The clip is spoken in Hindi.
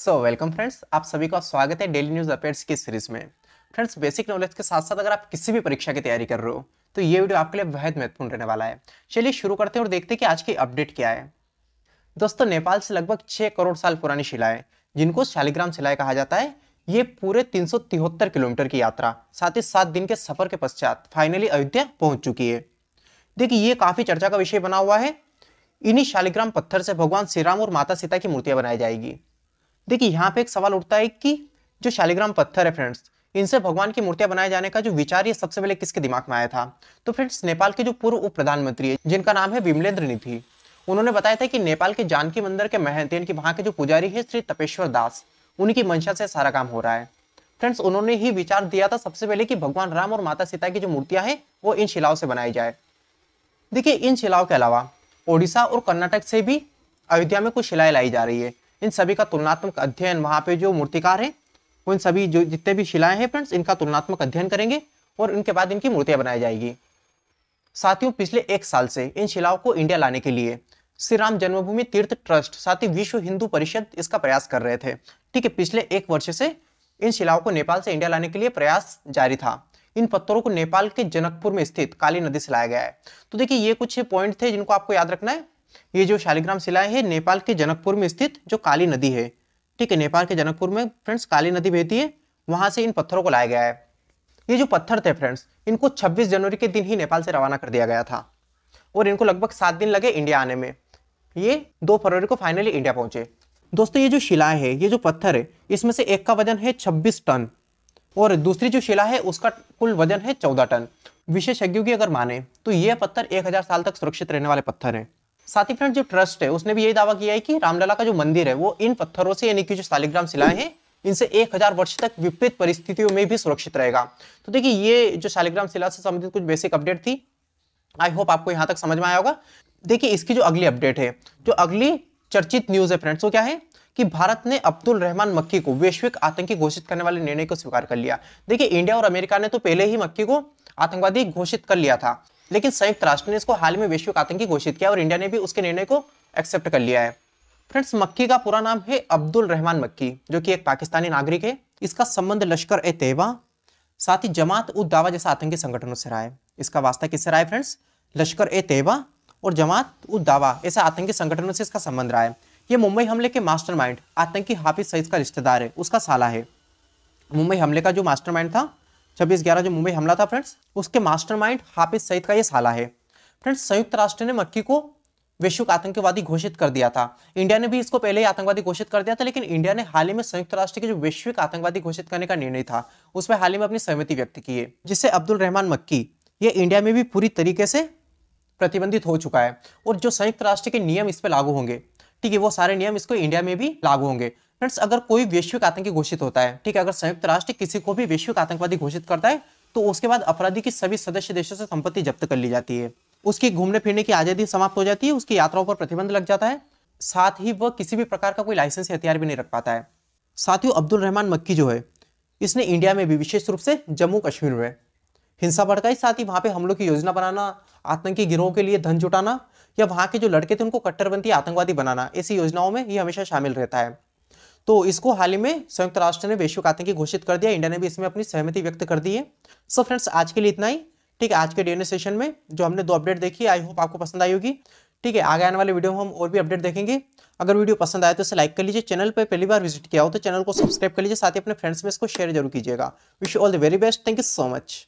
सो वेलकम फ्रेंड्स आप सभी का स्वागत है डेली न्यूज़ अपडेट्स की सीरीज में फ्रेंड्स बेसिक नॉलेज के साथ साथ अगर आप किसी भी परीक्षा की तैयारी कर रहे हो तो ये वीडियो आपके लिए बेहद महत्वपूर्ण रहने वाला है चलिए शुरू करते हैं और देखते हैं कि आज की अपडेट क्या है दोस्तों नेपाल से लगभग छः करोड़ साल पुरानी शिलाएं जिनको शालिग्राम शिलाएँ कहा जाता है ये पूरे तीन किलोमीटर की यात्रा साथ ही सात दिन के सफर के पश्चात फाइनली अयोध्या पहुंच चुकी है देखिए ये काफ़ी चर्चा का विषय बना हुआ है इन्हीं शालिग्राम पत्थर से भगवान श्रीराम और माता सीता की मूर्तियां बनाई जाएगी देखिए यहाँ पे एक सवाल उठता है कि जो शालिग्राम पत्थर है फ्रेंड्स इनसे भगवान की मूर्तियां बनाए जाने का जो विचार ये सबसे पहले किसके दिमाग में आया था तो फ्रेंड्स नेपाल के जो पूर्व उप प्रधानमंत्री है जिनका नाम है विमलेंद्र निधि उन्होंने बताया था कि नेपाल के जानकी मंदिर के महंत यानी कि वहाँ के जो पुजारी है श्री तपेश्वर दास उनकी मंशा से सारा काम हो रहा है फ्रेंड्स उन्होंने ही विचार दिया था सबसे पहले कि भगवान राम और माता सीता की जो मूर्तियां हैं वो इन शिलाओं से बनाई जाए देखिए इन शिलाओं के अलावा ओडिशा और कर्नाटक से भी अयोध्या में कुछ शिलाएं लाई जा रही है इन सभी का तुलनात्मक अध्ययन वहां पे जो मूर्तिकार हैं उन सभी जो जितने भी शिलाएं हैं फ्रेंड्स इनका तुलनात्मक अध्ययन करेंगे और इनके बाद इनकी मूर्तियां बनाई जाएगी साथियों पिछले एक साल से इन शिलाओं को इंडिया लाने के लिए श्री राम जन्मभूमि तीर्थ ट्रस्ट साथ ही विश्व हिंदू परिषद इसका प्रयास कर रहे थे ठीक है पिछले एक वर्ष से इन शिलाओं को नेपाल से इंडिया लाने के लिए प्रयास जारी था इन पत्थरों को नेपाल के जनकपुर में स्थित काली नदी से लाया गया है तो देखिए ये कुछ पॉइंट थे जिनको आपको याद रखना है ये जो शालिग्राम शिला है नेपाल के जनकपुर में स्थित जो काली नदी है ठीक है नेपाल के जनकपुर में फ्रेंड्स काली नदी बहती है वहां से इन पत्थरों को लाया गया है ये जो पत्थर थे फ्रेंड्स इनको 26 जनवरी के दिन ही नेपाल से रवाना कर दिया गया था और इनको लगभग सात दिन लगे इंडिया आने में ये दो फरवरी को फाइनली इंडिया पहुंचे दोस्तों ये जो शिला है ये जो पत्थर है इसमें से एक का वजन है छब्बीस टन और दूसरी जो शिला है उसका कुल वजन है चौदह टन विशेषज्ञों की अगर माने तो ये पत्थर एक हजार साल तक सुरक्षित रहने वाले पत्थर हैं साथ ही फ्रेंड जो ट्रस्ट है उसने भी यही दावा किया है कि रामलला का जो मंदिर है वो इन पत्थरों से यानी कि जो शालिग्राम शिलाए हैं इनसे एक हजार वर्ष तक विपरीत परिस्थितियों में भी सुरक्षित रहेगा तो देखिए ये जो शालिग्राम शिला से संबंधित कुछ बेसिक अपडेट थी आई होप आपको यहाँ तक समझ में आया होगा देखिए इसकी जो अगली अपडेट है जो अगली चर्चित न्यूज है फ्रेंड्स वो क्या है कि भारत ने अब्दुल रहमान मक्की को वैश्विक आतंकी घोषित करने वाले निर्णय को स्वीकार कर लिया देखिए इंडिया और अमेरिका ने तो पहले ही मक्की को आतंकवादी घोषित कर लिया था लेकिन संयुक्त राष्ट्र ने इसको हाल में वैश्विक आतंकी घोषित किया और इंडिया ने भी उसके निर्णय को एक्सेप्ट कर लिया है फ्रेंड्स मक्की का पूरा नाम है अब्दुल रहमान मक्की जो कि एक पाकिस्तानी नागरिक है इसका संबंध लश्कर ए तेवा साथ ही जमात उद दावा जैसा आतंकी संगठनों से रहा है इसका वास्ता किससे रहा है फ्रेंड्स लश्कर ए तेवा और जमात उद दावा ऐसे आतंकी संगठनों से इसका संबंध रहा है ये मुंबई हमले के मास्टरमाइंड आतंकी हाफिज सईद का रिश्तेदार है उसका साला है मुंबई हमले का जो मास्टरमाइंड था छब्बीस ग्यारह जो मुंबई हमला था फ्रेंड्स उसके मास्टरमाइंड हाफिज सईद का ये साला है फ्रेंड्स संयुक्त राष्ट्र ने मक्की को वैश्विक आतंकवादी घोषित कर दिया था इंडिया ने भी इसको पहले ही आतंकवादी घोषित कर दिया था लेकिन इंडिया ने हाल ही में संयुक्त राष्ट्र के जो वैश्विक आतंकवादी घोषित करने का निर्णय था उसमें हाल ही में अपनी सहमति व्यक्त की है जिससे अब्दुल रहमान मक्की ये इंडिया में भी पूरी तरीके से प्रतिबंधित हो चुका है और जो संयुक्त राष्ट्र के नियम इस पर लागू होंगे ठीक है वो सारे नियम इसको इंडिया में भी लागू होंगे फ्रेंड्स अगर कोई वैश्विक आतंकी घोषित होता है ठीक है अगर संयुक्त राष्ट्र किसी को भी वैश्विक आतंकवादी घोषित करता है तो उसके बाद अपराधी की सभी सदस्य देशों से संपत्ति जब्त कर ली जाती है उसकी घूमने फिरने की आजादी समाप्त हो जाती है उसकी यात्राओं पर प्रतिबंध लग जाता है साथ ही वह किसी भी प्रकार का कोई लाइसेंस हथियार भी नहीं रख पाता है साथियों अब्दुल रहमान मक्की जो है इसने इंडिया में भी विशेष रूप से जम्मू कश्मीर में हिंसा भड़काई साथ ही वहाँ पे हमलों की योजना बनाना आतंकी गिरोह के लिए धन जुटाना या वहाँ के जो लड़के थे उनको कट्टरपंथी आतंकवादी बनाना ऐसी योजनाओं में ये हमेशा शामिल रहता है तो इसको हाल ही में संयुक्त राष्ट्र ने वैश्विक आतंकी घोषित कर दिया इंडिया ने भी इसमें अपनी सहमति व्यक्त कर दी है सो फ्रेंड्स आज के लिए इतना ही ठीक है आज के डीएनए सेशन में जो हमने दो अपडेट देखी आई होप आपको पसंद आई होगी ठीक है आगे आने वाले वीडियो में हम और भी अपडेट देखेंगे अगर वीडियो पसंद आए तो इसे लाइक कर लीजिए चैनल पर पहली बार विजिट किया हो तो चैनल को सब्सक्राइब कर लीजिए साथ ही अपने फ्रेंड्स में इसको शेयर जरूर कीजिएगा wish all the very best thank you so much